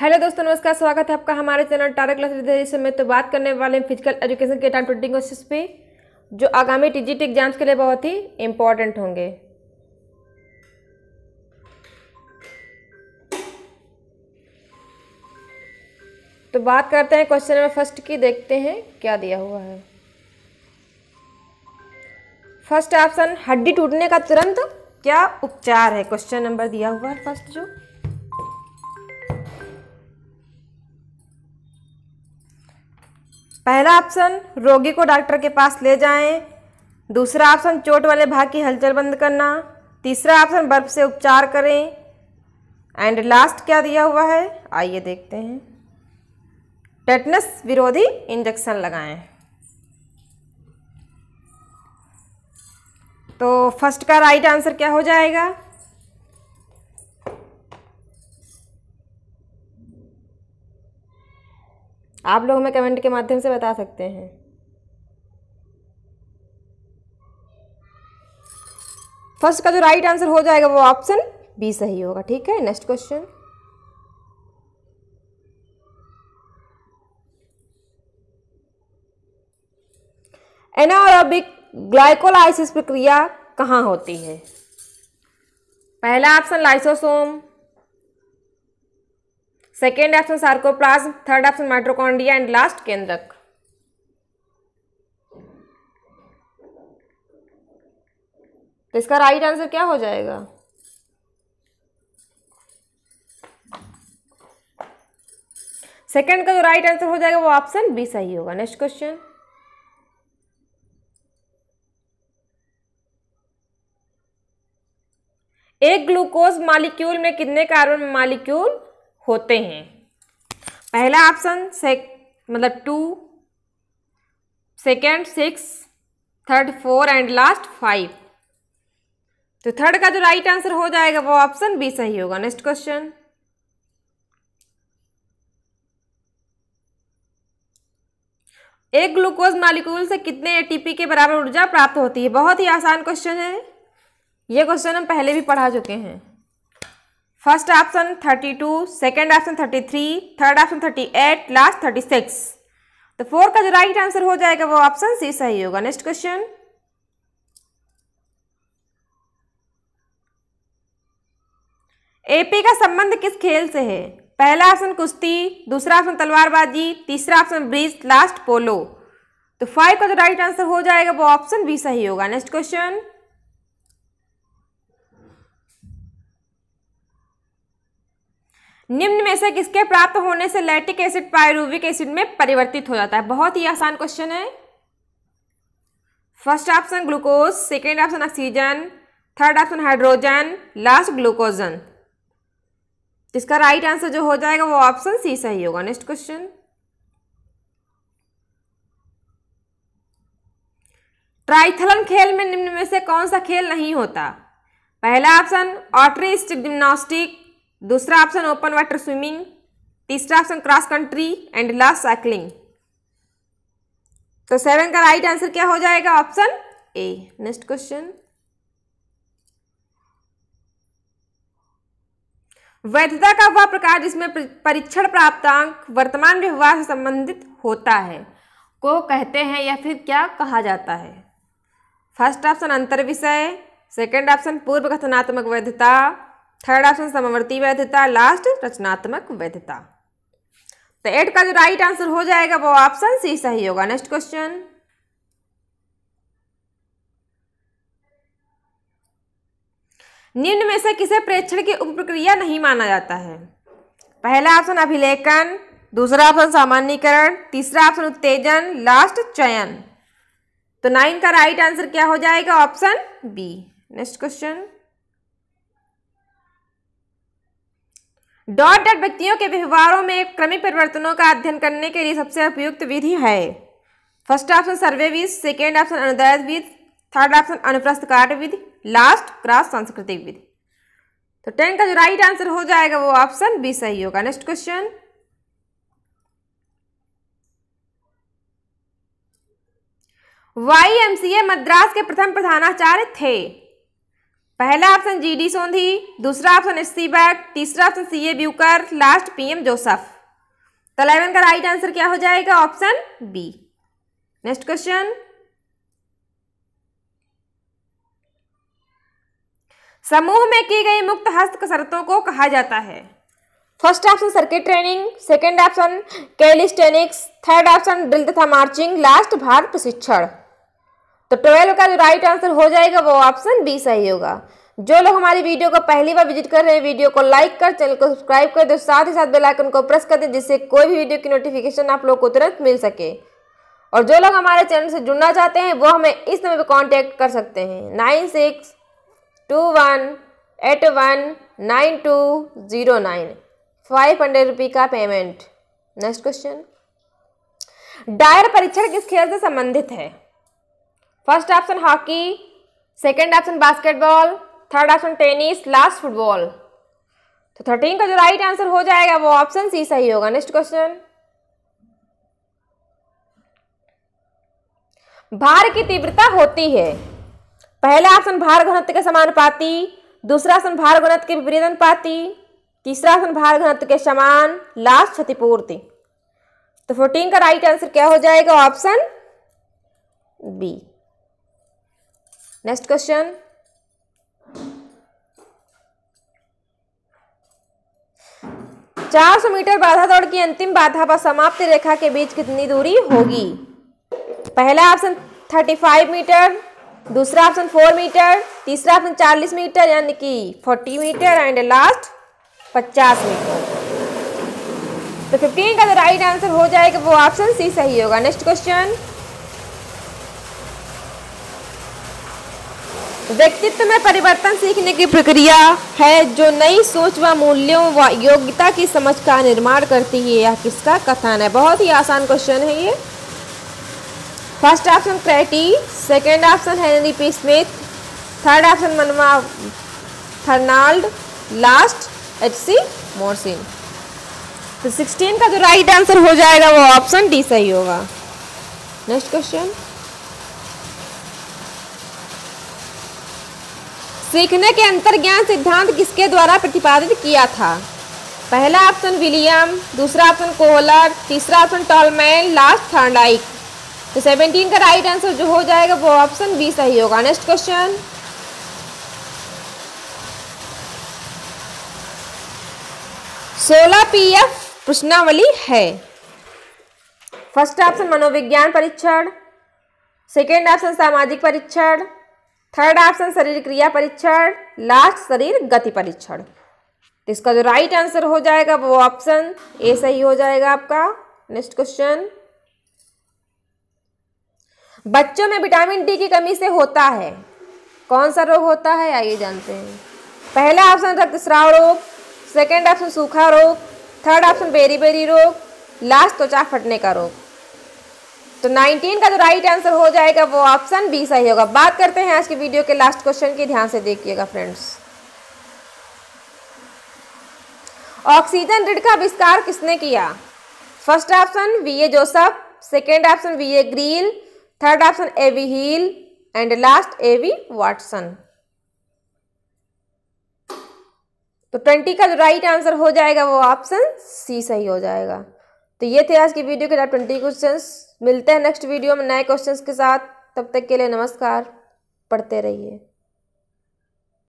hello दोस्तों नमस्कार स्वागत है आपका हमारे चैनल टारा क्लास तो बात करने वाले हैं फिजिकल एजुकेशन के टाइम ट्वेंटी क्वेश्चन पे जो आगामी टी एग्जाम्स के लिए बहुत ही इम्पोर्टेंट होंगे तो बात करते हैं क्वेश्चन नंबर फर्स्ट की देखते हैं क्या दिया हुआ है फर्स्ट ऑप्शन हड्डी टूटने का तुरंत क्या उपचार है क्वेश्चन नंबर दिया हुआ है फर्स्ट जो पहला ऑप्शन रोगी को डॉक्टर के पास ले जाएं दूसरा ऑप्शन चोट वाले भाग की हलचल बंद करना तीसरा ऑप्शन बर्फ से उपचार करें एंड लास्ट क्या दिया हुआ है आइए देखते हैं टेटनस विरोधी इंजेक्शन लगाएं तो फर्स्ट का राइट आंसर क्या हो जाएगा आप लोग हमें कमेंट के माध्यम से बता सकते हैं फर्स्ट का जो राइट आंसर हो जाएगा वो ऑप्शन बी सही होगा ठीक है नेक्स्ट क्वेश्चन एनाओरबिक ग्लाइकोलाइसिस प्रक्रिया कहाँ होती है पहला option lysosome second option sarcoplasm third option mitochondria and last केंद्रक तो इसका राइट आंसर क्या हो जाएगा सेकेंड का जो राइट आंसर हो जाएगा वो ऑप्शन बी सही होगा नेक्स्ट क्वेश्चन एक ग्लूकोज मालिक्यूल में कितने कार्बन मालिक्यूल होते हैं पहला ऑप्शन से मतलब two second six third four and last five तो थर्ड का जो राइट आंसर हो जाएगा वो ऑप्शन बी सही होगा नेक्स्ट क्वेश्चन एक ग्लूकोज मालिक्यूल से कितने एटीपी के बराबर ऊर्जा प्राप्त होती है बहुत ही आसान क्वेश्चन है ये क्वेश्चन हम पहले भी पढ़ा चुके हैं first option thirty two second option thirty three third option thirty eight last thirty six तो फोर का जो राइट आंसर हो जाएगा वो ऑप्शन सी सही होगा नेक्स्ट क्वेश्चन एपी का संबंध किस खेल से है पहला ऑप्शन कुश्ती दूसरा ऑप्शन तलवारबाजी तीसरा ऑप्शन ब्रिज लास्ट पोलो तो फाइव का जो राइट आंसर हो जाएगा वो ऑप्शन बी सही होगा नेक्स्ट क्वेश्चन निम्न में से किसके प्राप्त होने से लैटिक एसिड पायरूविक एसिड में परिवर्तित हो जाता है बहुत ही आसान क्वेश्चन है first option glucose second option oxygen third option hydrogen last glucagon इसका राइट आंसर जो हो जाएगा वो ऑप्शन सी सही होगा नेक्स्ट क्वेश्चन ट्राइथलन खेल में निम्न में से कौन सा खेल नहीं होता पहला ऑप्शन ऑटरी जिम्नास्टिक दूसरा ऑप्शन ओपन वाटर स्विमिंग तीसरा option cross country and last cycling तो सेवन का राइट आंसर क्या हो जाएगा ऑप्शन ए नेक्स्ट क्वेश्चन वैधता का वह प्रकार जिसमें परीक्षण प्राप्तांक वर्तमान व्यवहार से संबंधित होता है को कहते हैं या फिर क्या कहा जाता है फर्स्ट ऑप्शन अंतर विषय सेकेंड ऑप्शन पूर्व कथनात्मक वैधता थर्ड ऑप्शन समवर्ती वैधता लास्ट रचनात्मक वैधता तो एट का जो राइट आंसर हो जाएगा वो ऑप्शन सी सही होगा नेक्स्ट क्वेश्चन निम्न में से किसे प्रेक्षण की उप प्रक्रिया नहीं माना जाता है पहला ऑप्शन अभिलेखन दूसरा ऑप्शन सामान्यकरण तीसरा ऑप्शन उत्तेजन लास्ट चयन तो नाइन का राइट आंसर क्या हो जाएगा option B next question dot dot व्यक्तियों के व्यवहारों में क्रमिक परिवर्तनों का अध्ययन करने के लिए सबसे उपयुक्त विधि है फर्स्ट ऑप्शन सर्वे विध सेकेंड ऑप्शन अनुदायित विध थर्ड ऑप्शन अनुप्रस्थ कार्य विधि लास्ट क्रॉस सांस्कृतिक विधि तो टेन का जो राइट आंसर हो जाएगा वो ऑप्शन बी सही होगा next question Y M C A Madras के प्रथम प्रधानाचार्य थे पहला ऑप्शन जी डी सोंधी दूसरा ऑप्शन एस सी बैग तीसरा option C A Buker last PM Joseph तो अलेवन का राइट आंसर क्या हो जाएगा ऑप्शन बी नेक्स्ट क्वेश्चन समूह में की गई मुक्त हस्त कसरतों को कहा जाता है first option circuit training second option calisthenics third option drill तथा मार्चिंग लास्ट भार प्रशिक्षण तो ट्वेल्व का जो राइट आंसर हो जाएगा वो ऑप्शन बी सही होगा जो लोग हमारी वीडियो को पहली बार विजिट कर रहे हैं वीडियो को लाइक कर चैनल को सब्सक्राइब कर दे साथ ही साथ बेल आइकन को प्रेस कर दें जिससे कोई भी वीडियो की नोटिफिकेशन आप लोग को तुरंत मिल सके और जो लोग हमारे चैनल से जुड़ना चाहते हैं वो हमें इस नंबर पर कॉन्टैक्ट कर सकते हैं nine six two one eight one nine two zero nine five hundred rupee का पेमेंट नेक्स्ट क्वेश्चन डायर परीक्षण किस खेल से संबंधित है first option hockey second option basketball third option tennis last football तो थर्टीन का जो राइट आंसर हो जाएगा वो ऑप्शन सी सही होगा नेक्स्ट क्वेश्चन भार की तीव्रता होती है पहला ऑप्शन भार घनत्व के समान पाती दूसरा ऑप्शन भार घनत्व के विपरीत पाती तीसरा ऑप्शन भार घनत्व के समान लास्ट क्षतिपूर्ति तो फोर्टीन का राइट आंसर क्या हो जाएगा ऑप्शन बी नेक्स्ट क्वेश्चन चार सौ मीटर बाधा दौड़ की अंतिम बाधा पर समाप्ति रेखा के बीच कितनी दूरी होगी पहला ऑप्शन थर्टी फाइव मीटर दूसरा ऑप्शन फोर मीटर तीसरा ऑप्शन चालीस मीटर यानी कि फोर्टी मीटर एंड लास्ट पचास मीटर तो फिफ्टीन का जो राइट आंसर हो जाएगा वो ऑप्शन सी सही होगा नेक्स्ट क्वेश्चन व्यक्तित्व में परिवर्तन सीखने की प्रक्रिया है जो नई सोच व मूल्यों व योग्यता की समझ का निर्माण करती है यह किसका कथन है बहुत ही आसान क्वेश्चन है ये फर्स्ट ऑप्शन क्रेटी second option Henry P Smith third option मनवा थर्नाल्ड लास्ट एच सी मोरसिन तो सिक्सटीन का जो राइट आंसर हो जाएगा वो ऑप्शन डी सही होगा नेक्स्ट क्वेश्चन सीखने के अंतर्ज्ञान सिद्धांत किसके द्वारा प्रतिपादित किया था पहला ऑप्शन विलियम दूसरा ऑप्शन कोहलर तीसरा ऑप्शन टॉलमैन लास्ट थर्डाइक तो सेवनटीन का राइट आंसर जो हो जाएगा वो ऑप्शन बी सही होगा नेक्स्ट क्वेश्चन सोलह पी एफ प्रश्नावली है फर्स्ट ऑप्शन मनोविज्ञान परीक्षण सेकेंड ऑप्शन सामाजिक परीक्षण थर्ड ऑप्शन शरीर क्रिया परीक्षण लास्ट शरीर गति परीक्षण तो इसका जो राइट आंसर हो जाएगा वो ऑप्शन ए सही हो जाएगा आपका नेक्स्ट क्वेश्चन बच्चों में विटामिन डी की कमी से होता है कौन सा रोग होता है आइए जानते हैं पहला ऑप्शन रक्तस्राव रोग सेकेंड ऑप्शन सूखा रोग थर्ड ऑप्शन बेरी बेरी रोग लास्ट त्वचा फटने का रोग तो 19 का जो राइट आंसर हो जाएगा वो ऑप्शन बी सही होगा बात करते हैं आज की वीडियो के लास्ट क्वेश्चन की ध्यान से देखिएगा फ्रेंड्स ऑक्सीजन रिड का आविष्कार किसने किया first option V A Joseph second option V A Greel third option A V Hill and last A V Watson तो ट्वेंटी का जो राइट आंसर हो जाएगा वो ऑप्शन सी सही हो जाएगा तो ये थे आज की वीडियो के टॉप ट्वेंटी क्वेश्चन मिलते हैं नेक्स्ट वीडियो में नए क्वेश्चन के साथ तब तक के लिए नमस्कार पढ़ते रहिए